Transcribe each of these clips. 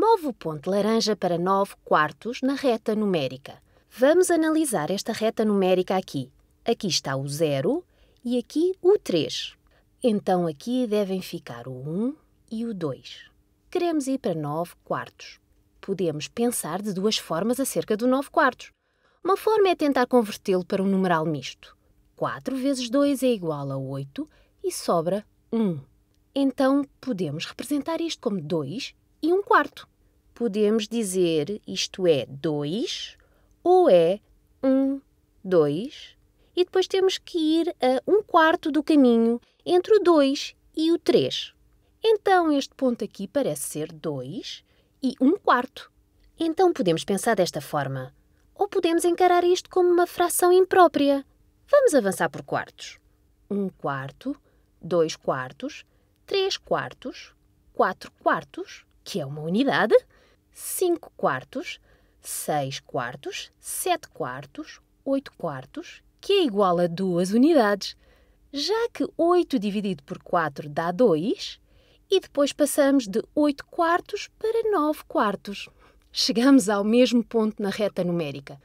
Move o ponto laranja para 9 quartos na reta numérica. Vamos analisar esta reta numérica aqui. Aqui está o 0 e aqui o 3. Então aqui devem ficar o 1 e o 2. Queremos ir para 9 quartos. Podemos pensar de duas formas acerca do 9 quartos. Uma forma é tentar convertê-lo para um numeral misto. 4 vezes 2 é igual a 8 e sobra 1. Então podemos representar isto como 2 e um quarto. Podemos dizer isto é 2 ou é 1, um, 2 e depois temos que ir a um quarto do caminho entre o 2 e o 3. Então este ponto aqui parece ser 2 e 1 um quarto. Então podemos pensar desta forma. Ou podemos encarar isto como uma fração imprópria. Vamos avançar por quartos. 1 um quarto, 2 quartos, 3 quartos, 4 quartos, que é uma unidade, 5 quartos, 6 quartos, 7 quartos, 8 quartos, que é igual a 2 unidades. Já que 8 dividido por 4 dá 2, e depois passamos de 8 quartos para 9 quartos. Chegamos ao mesmo ponto na reta numérica.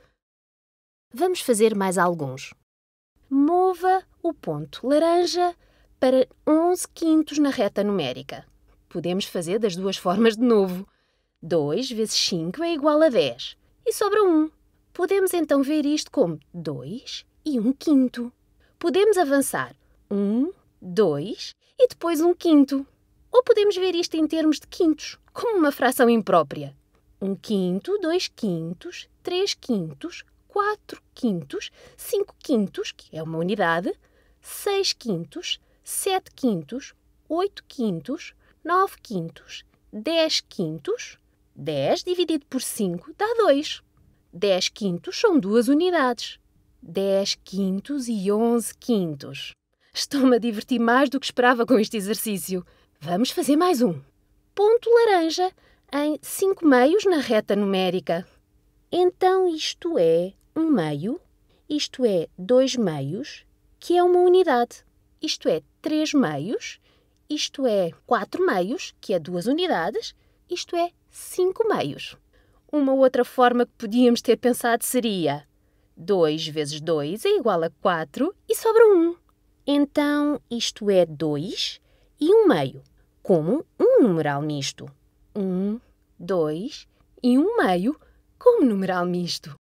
Vamos fazer mais alguns. Mova o ponto laranja para 11 quintos na reta numérica. Podemos fazer das duas formas de novo. 2 vezes 5 é igual a 10 e sobra 1. Podemos então ver isto como 2 e 1 quinto. Podemos avançar 1, 2 e depois 1 quinto. Ou podemos ver isto em termos de quintos, como uma fração imprópria. 1 quinto, 2 quintos, 3 quintos, 4 quintos, 5 quintos, que é uma unidade, 6 quintos, 7 quintos, 8 quintos, 9 quintos. 10 quintos, 10 dividido por 5 dá 2. 10 quintos são duas unidades. 10 quintos e 11 quintos. Estou-me a divertir mais do que esperava com este exercício. Vamos fazer mais um. Ponto laranja em 5 meios na reta numérica. Então isto é 1 um meio, isto é 2 meios, que é uma unidade. Isto é 3 meios, isto é 4 meios, que é duas unidades, isto é 5 meios. Uma outra forma que podíamos ter pensado seria 2 vezes 2 é igual a 4 e sobra 1. Então, isto é 2 e 1 meio, como um numeral misto. 1, 2 e 1 um meio como numeral misto.